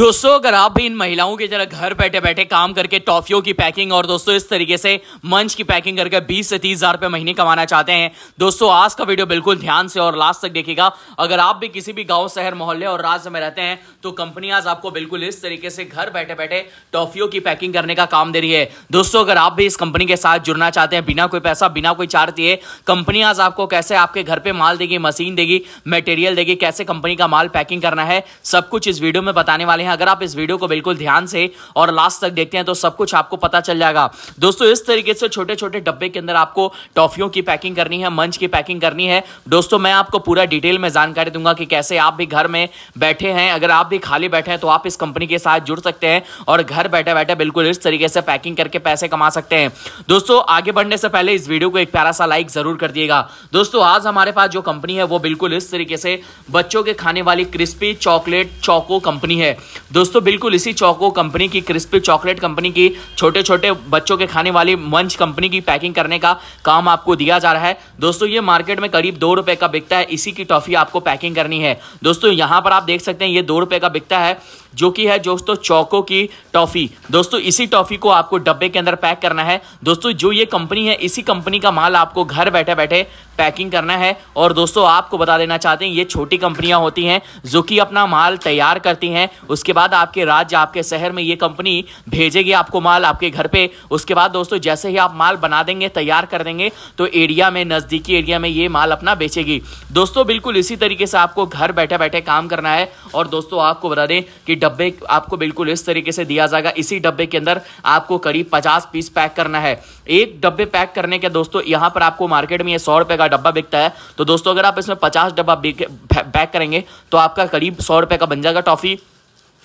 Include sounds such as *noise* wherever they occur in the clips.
दोस्तों अगर आप भी इन महिलाओं की तरह घर बैठे बैठे काम करके टॉफियों की पैकिंग और दोस्तों इस तरीके से मंच की पैकिंग करके 20 से तीस हजार रुपए महीने कमाना चाहते हैं दोस्तों आज का वीडियो बिल्कुल ध्यान से और लास्ट तक देखिएगा अगर आप भी किसी भी गांव शहर मोहल्ले और राज्य में रहते हैं तो कंपनी आज आपको बिल्कुल इस तरीके से घर बैठे बैठे टॉफियों की पैकिंग करने का काम दे रही है दोस्तों अगर आप भी इस कंपनी के साथ जुड़ना चाहते हैं बिना कोई पैसा बिना कोई चार्ज दिए कंपनी आज आपको कैसे आपके घर पे माल देगी मशीन देगी मटेरियल देगी कैसे कंपनी का माल पैकिंग करना है सब कुछ इस वीडियो में बताने वाले हैं हैं अगर आप इस वीडियो को बिल्कुल ध्यान से और लास्ट तक देखते हैं तो सब कुछ आपको पता चल जाएगा दोस्तों इस तरीके से छोटे छोटे डब्बे के अंदर आपको टॉफियों की पैकिंग करनी है मंच की पैकिंग करनी है दोस्तों मैं आपको पूरा डिटेल में जानकारी दूंगा कि कैसे आप भी घर में बैठे हैं अगर आप भी खाली बैठे हैं तो आप इस कंपनी के साथ जुड़ सकते हैं और घर बैठे बैठे बिल्कुल इस तरीके से पैकिंग करके पैसे कमा सकते हैं दोस्तों आगे बढ़ने से पहले इस वीडियो को एक प्यारा सा लाइक जरूर कर दिएगा दोस्तों आज हमारे पास जो कंपनी है वो बिल्कुल इस तरीके से बच्चों के खाने वाली क्रिस्पी चॉकलेट चौको कंपनी है दोस्तों बिल्कुल इसी चौको कंपनी की क्रिस्पी चॉकलेट कंपनी की छोटे छोटे बच्चों के खाने वाली मंच कंपनी की पैकिंग करने का काम आपको दिया जा रहा है दोस्तों ये मार्केट में करीब दो रुपए का बिकता है इसी की टॉफ़ी आपको पैकिंग करनी है दोस्तों यहाँ पर आप देख सकते हैं ये दो रुपए का बिकता है जो कि है दोस्तों चौको की टॉफ़ी दोस्तों इसी टॉफ़ी को आपको डब्बे के अंदर पैक करना है दोस्तों जो ये कंपनी है इसी कंपनी का माल आपको घर बैठे बैठे पैकिंग करना है और दोस्तों आपको बता देना चाहते हैं ये छोटी कंपनियां होती हैं जो कि अपना माल तैयार करती हैं उसके बाद आपके राज्य आपके शहर में ये कंपनी भेजेगी आपको माल आपके घर पे उसके बाद दोस्तों जैसे ही आप माल बना देंगे तैयार कर देंगे तो एरिया में नज़दीकी एरिया में ये माल अपना बेचेगी दोस्तों बिल्कुल इसी तरीके से आपको घर बैठे बैठे काम करना है और दोस्तों आपको बता दें कि डब्बे आपको बिल्कुल इस तरीके से दिया जाएगा इसी डब्बे के अंदर आपको करीब पचास पीस पैक करना है एक डब्बे पैक करने के दोस्तों यहाँ पर आपको मार्केट में ये सौ रुपये का डब्बा बिकता है तो दोस्तों अगर आप इसमें पचास डब्बा पैक करेंगे तो आपका करीब सौ रुपये का बन जाएगा टॉफ़ी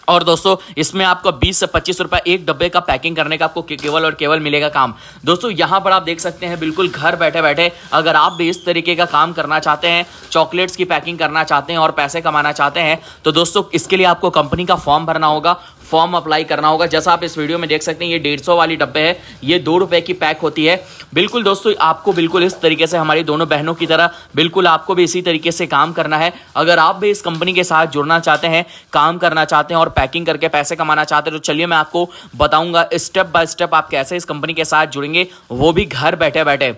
और दोस्तों इसमें आपको 20 से पच्चीस रुपए एक डब्बे का पैकिंग करने का आपको केवल और केवल मिलेगा काम दोस्तों यहाँ पर आप देख सकते हैं बिल्कुल घर बैठे बैठे अगर आप भी इस तरीके का काम करना चाहते हैं चॉकलेट्स की पैकिंग करना चाहते हैं और पैसे कमाना चाहते हैं तो दोस्तों इसके लिए आपको कंपनी का फॉर्म भरना होगा फॉर्म अप्लाई करना होगा जैसा आप इस वीडियो में देख सकते हैं ये डेढ़ सौ वाली डब्बे है ये दो रुपए की पैक होती है बिल्कुल दोस्तों आपको बिल्कुल इस तरीके से हमारी दोनों बहनों की तरह बिल्कुल आपको भी इसी तरीके से काम करना है अगर आप भी इस कंपनी के साथ जुड़ना चाहते हैं काम करना चाहते हैं और पैकिंग करके पैसे कमाना चाहते हैं तो चलिए मैं आपको बताऊंगा स्टेप बाय स्टेप आप कैसे इस कंपनी के साथ जुड़ेंगे वो भी घर बैठे बैठे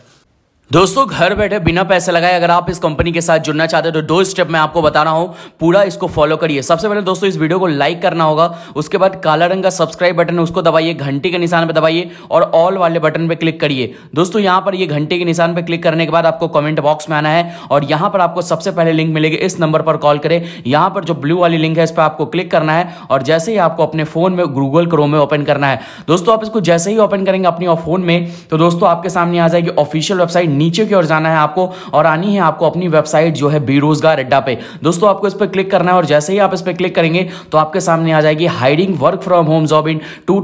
दोस्तों घर बैठे बिना पैसे लगाए अगर आप इस कंपनी के साथ जुड़ना चाहते हैं तो दो स्टेप मैं आपको बता रहा हूं पूरा इसको फॉलो करिए सबसे पहले दोस्तों इस वीडियो को लाइक करना होगा उसके बाद काला रंग का सब्सक्राइब बटन है उसको दबाइए घंटी के निशान पर दबाइए और ऑल वाले बटन पर क्लिक करिए दोस्तों यहां पर ये घंटे के निशान पर क्लिक करने के बाद आपको कॉमेंट बॉक्स में आना है और यहां पर आपको सबसे पहले लिंक मिलेगी इस नंबर पर कॉल करें यहां पर जो ब्लू वाली लिंक है इस पर आपको क्लिक करना है और जैसे ही आपको अपने फोन में गूगल क्रो में ओपन करना है दोस्तों आप इसको जैसे ही ओपन करेंगे अपने फोन में तो दोस्तों आपके सामने आ जाएगी ऑफिशियल वेबसाइट नीचे की ओर जाना है आपको और आनी है आपको अपनी वेबसाइट जो है बेरोजगार अड्डा पे दोस्तों आपको इस पर क्लिक करना है और जैसे ही आप इस पर क्लिक करेंगे तो आपके सामने आ जाएगी hiring work from home job into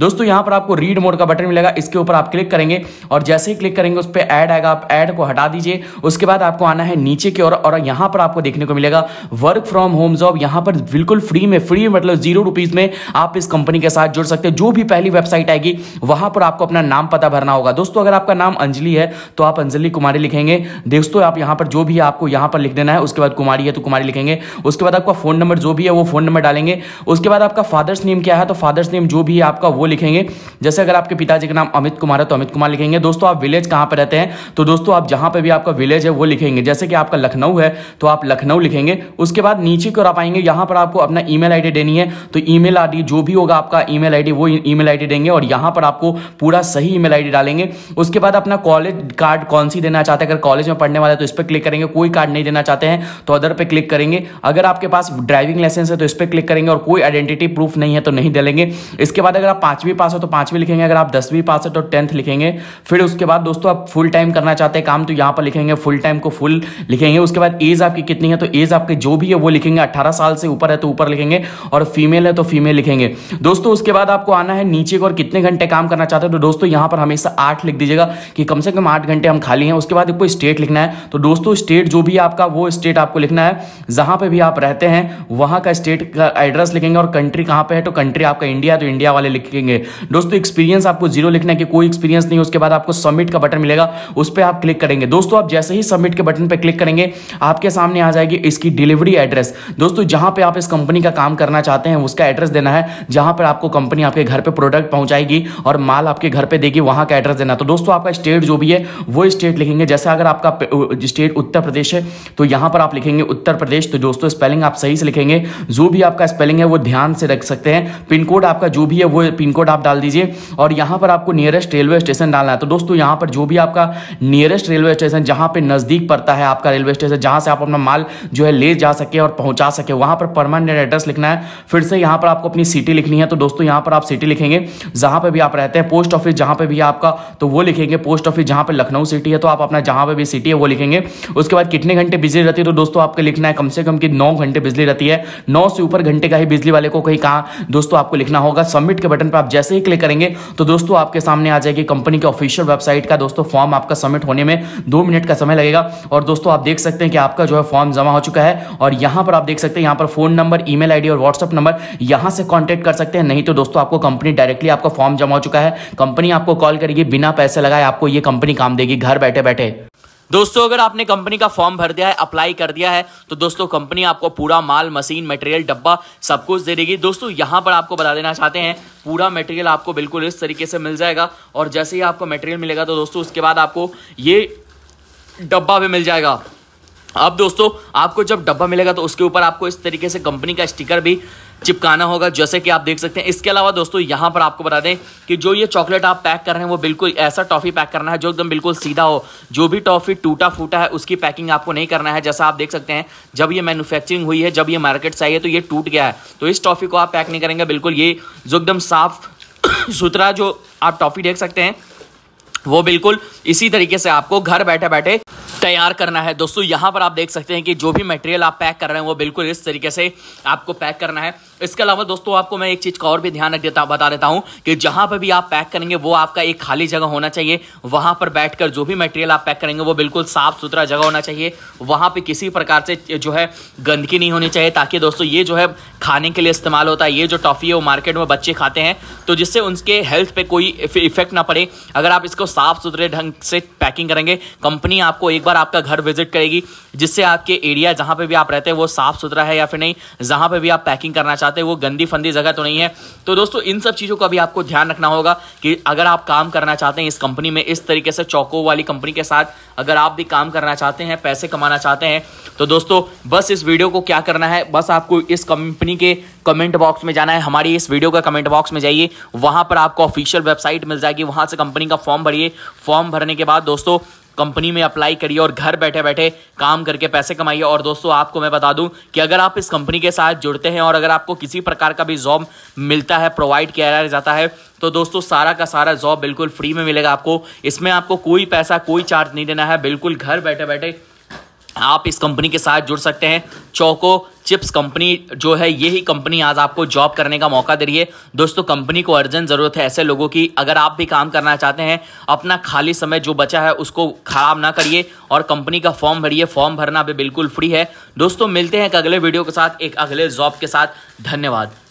दोस्तों यहां पर आपको रीड मोड का बटन मिलेगा इसके ऊपर आप क्लिक करेंगे और जैसे ही क्लिक करेंगे उस पर एड आएगा आप एड को हटा दीजिए उसके बाद आपको आना है नीचे की ओर और यहां पर आपको देखने को मिलेगा वर्क फ्रॉम होम जॉब यहां पर बिल्कुल फ्री में फ्री मतलब जीरो रुपीज में आप इस कंपनी के साथ जुड़ सकते हैं जो भी पहली वेबसाइट आएगी वहां पर आपको अपना नाम पता भरना होगा दोस्तों अगर आपका नाम अंजलि है है तो आप अंजलि कुमारी लिखेंगे दोस्तों आप यहाँ पर जो भी आपको यहाँ पर लिख देना है उसके बाद कुमारी है तो कुमारी लिखेंगे उसके बाद आपका फ़ोन नंबर जो भी है वो फ़ोन नंबर डालेंगे उसके बाद आपका फादर्स नेम क्या है तो फादर्स नेम जो भी है आपका वो लिखेंगे जैसे अगर आपके पिताजी का नाम अमित कुमार है तो अमित कुमार लिखेंगे दोस्तों आप विलेज कहाँ पर रहते हैं तो दोस्तों आप जहाँ पर भी आपका विलेज है वो लिखेंगे जैसे कि आपका लखनऊ है तो आप लखनऊ लिखेंगे उसके बाद नीचे की ओर आप आएंगे यहाँ पर आपको अपना ईमेल आईडी देनी है तो ईमेल आईडी जो भी होगा आपका ईमेल आईडी वो ईमेल आईडी देंगे और यहाँ पर आपको पूरा सही ईमेल आईडी डालेंगे उसके बाद अपना कॉलेज कॉलेज कार्ड कौन सी देना चाहते हैं अगर कॉलेज में पढ़ने वाले तो इस पर क्लिक करेंगे कोई कार्ड नहीं देना चाहते हैं तो अदर पर क्लिक करेंगे अगर आपके पास ड्राइविंग लाइसेंस है तो इस पर क्लिक करेंगे और कोई आइडेंटिटी प्रूफ नहीं है तो नहीं दे लेंगे इसके बाद अगर आप पाँचवीं पास हो तो पाँचवीं लिखेंगे अगर आप दसवीं पास है तो टेंथ लिखेंगे फिर उसके बाद दोस्तों आप फुल टाइम करना चाहते हैं काम तो यहां पर लिखेंगे फुल टाइम को फुल लिखेंगे उसके बाद एज आपकी कितनी है तो एज आपके जो भी है वो लिखेंगे अट्ठारह साल से ऊपर है तो ऊपर लिखेंगे और फीमेल है तो फीमेल लिखेंगे दोस्तों उसके बाद आपको आना है नीचे और कितने घंटे काम करना चाहते हो तो दोस्तों यहां पर हमेशा आठ लिख दीजिएगा कि कम से कम कम आठ घंटे हम खाली हैं उसके बाद आपको स्टेट लिखना है तो दोस्तों स्टेट जो भी आपका वो स्टेट आपको लिखना है जहाँ पर भी आप रहते हैं वहाँ का स्टेट का एड्रेस लिखेंगे और कंट्री कहाँ पर है तो कंट्री आपका इंडिया तो इंडिया वाले लिखेंगे दोस्तों एक्सपीरियंस आपको जीरो लिखना है कि कोई एक्सपीरियंस नहीं उसके बाद आपको सबमिट का बटन मिलेगा उस पर आप क्लिक करेंगे दोस्तों आप जैसे ही सबमिट के बटन पर क्लिक करेंगे आपके सामने आ जाएगी इसकी डिलीवरी एड्रेस दोस्तों जहां पे आप इस कंपनी का काम करना चाहते हैं उसका एड्रेस देना है जहां पर आपको कंपनी आपके घर पे प्रोडक्ट पहुंचाएगी और माल आपके घर पे देगी वहां का एड्रेस देना तो दोस्तों आपका स्टेट जो भी होती है वो स्टेट लिखेंगे जैसे अगर आपका स्टेट उत्तर प्रदेश है तो यहां पर आप लिखेंगे उत्तर प्रदेश तो दोस्तों स्पेलिंग आप सही से लिखेंगे जो भी आपका स्पेलिंग है वो ध्यान से रख सकते हैं पिन कोड आपका जो भी है वो पिन कोड आप डाल दीजिए और यहां पर आपको नियरेस्ट रेलवे स्टेशन डालना है तो दोस्तों यहां पर जो भी आपका नियरेस्ट रेलवे स्टेशन जहां पर नज़दीक पड़ता है आपका रेलवे स्टेशन जहां से आप अपना माल जो है ले जा सके और पहुंचा सके वहां पर परमानेंट एड्रेस लिखना है फिर से यहां पर आपको अपनी सिटी लिखनी है तो दोस्तों यहां पर आप सिटी लिखेंगे जहां पर भी आप रहते हैं पोस्ट ऑफिस जहां पर भी आपका तो वो लिखेंगे पोस्ट ऑफिस जहां पर लखनऊ सिटी है तो आप अपना जहां पर भी सिटी है वो लिखेंगे उसके बाद कितने घंटे बिजली रहती है तो दोस्तों आपको लिखना है कम से कम कि नौ घंटे बिजली रहती है नौ से ऊपर घंटे का ही बिजली वाले को कहीं कहा दोस्तों आपको लिखना होगा सबमिट के बटन पर आप जैसे ही क्लिक करेंगे तो दोस्तों आपके सामने आ जाएगी कंपनी के ऑफिशियल वेबसाइट का दोस्तों फॉर्म आपका सबमिट होने में दो मिनट का समय लगेगा और दोस्तों आप देख सकते हैं कि आपका जो है फॉर्म जमा हो चुका है और यहां पर आप देख सकते हैं यहां पर फोन नंबर ई मेल और व्हाट्सअप नंबर यहां से कॉन्टेक्ट कर सकते हैं नहीं तो दोस्तों आपको कंपनी डायरेक्टली आपका फॉर्म जमा हो चुका है कंपनी आपको कॉल करेगी बिना पैसे लगाए आपको यह कंपनी कंपनी काम देगी घर बैठे बैठे दोस्तों अगर आपने कंपनी का फॉर्म भर दिया है अप्लाई कर दिया है तो दोस्तों कंपनी आपको पूरा माल मशीन मटेरियल डब्बा सब कुछ दे देगी दोस्तों यहां पर आपको बता देना चाहते हैं पूरा मटेरियल आपको बिल्कुल इस तरीके से मिल जाएगा और जैसे ही आपको मटेरियल मिलेगा तो दोस्तों उसके बाद आपको ये डब्बा भी मिल जाएगा अब दोस्तों आपको जब डब्बा मिलेगा तो उसके ऊपर आपको इस तरीके से कंपनी का स्टिकर भी चिपकाना होगा जैसे कि आप देख सकते हैं इसके अलावा दोस्तों यहाँ पर आपको बता दें कि जो ये चॉकलेट आप पैक कर रहे हैं वो बिल्कुल ऐसा टॉफ़ी पैक करना है जो एकदम बिल्कुल सीधा हो जो भी टॉफ़ी टूटा फूटा है उसकी पैकिंग आपको नहीं करना है जैसा आप देख सकते हैं जब ये मैनुफैक्चरिंग हुई है जब ये मार्केट से आई है तो ये टूट गया है तो इस टॉफ़ी को आप पैक नहीं करेंगे बिल्कुल ये जो एकदम साफ *coughs* सुथरा जो आप टॉफ़ी देख सकते हैं वो बिल्कुल इसी तरीके से आपको घर बैठे बैठे तैयार करना है दोस्तों यहाँ पर आप देख सकते हैं कि जो भी मटेरियल आप पैक कर रहे हैं वो बिल्कुल इस तरीके से आपको पैक करना है इसके अलावा दोस्तों आपको मैं एक चीज का और भी ध्यान रख देता बता देता हूँ कि जहां पर भी आप पैक करेंगे वो आपका एक खाली जगह होना चाहिए वहां पर बैठकर जो भी मटेरियल आप पैक करेंगे वो बिल्कुल साफ सुथरा जगह होना चाहिए वहां पर किसी प्रकार से जो है गंदगी नहीं होनी चाहिए ताकि दोस्तों ये जो है खाने के लिए इस्तेमाल होता है ये जो टॉफी है वो मार्केट में बच्चे खाते हैं तो जिससे उनके हेल्थ पे कोई इफेक्ट ना पड़े अगर आप इसको साफ सुथरे ढंग से पैकिंग करेंगे कंपनी आपको एक बार आपका घर विजिट करेगी जिससे आपके एरिया जहाँ पर भी आप रहते हैं वो साफ सुथरा है या फिर नहीं जहाँ पर भी आप पैकिंग करना चाहते चाहते हैं वो गंदी फंदी जगह तो नहीं है तो दोस्तों इन सब चीज़ों का भी आपको ध्यान रखना होगा कि अगर आप काम करना चाहते हैं इस कंपनी में इस तरीके से चौको वाली कंपनी के साथ अगर आप भी काम करना चाहते हैं पैसे कमाना चाहते हैं तो दोस्तों बस इस वीडियो को क्या करना है बस आपको इस कंपनी के कमेंट बॉक्स में जाना है हमारी इस वीडियो का कमेंट बॉक्स में जाइए वहाँ पर आपको ऑफिशियल वेबसाइट मिल जाएगी वहाँ से कंपनी का फॉर्म भरिए फॉर्म भरने के बाद दोस्तों कंपनी में अप्लाई करिए और घर बैठे बैठे काम करके पैसे कमाइए और दोस्तों आपको मैं बता दूं कि अगर आप इस कंपनी के साथ जुड़ते हैं और अगर आपको किसी प्रकार का भी जॉब मिलता है प्रोवाइड किया जाता है तो दोस्तों सारा का सारा जॉब बिल्कुल फ्री में मिलेगा आपको इसमें आपको कोई पैसा कोई चार्ज नहीं देना है बिल्कुल घर बैठे बैठे आप इस कंपनी के साथ जुड़ सकते हैं चौको चिप्स कंपनी जो है यही कंपनी आज आपको जॉब करने का मौका दे रही है दोस्तों कंपनी को अर्जेंट ज़रूरत है ऐसे लोगों की अगर आप भी काम करना चाहते हैं अपना खाली समय जो बचा है उसको ख़राब ना करिए और कंपनी का फॉर्म भरिए फॉर्म भरना भी बिल्कुल फ्री है दोस्तों मिलते हैं एक अगले वीडियो के साथ एक अगले जॉब के साथ धन्यवाद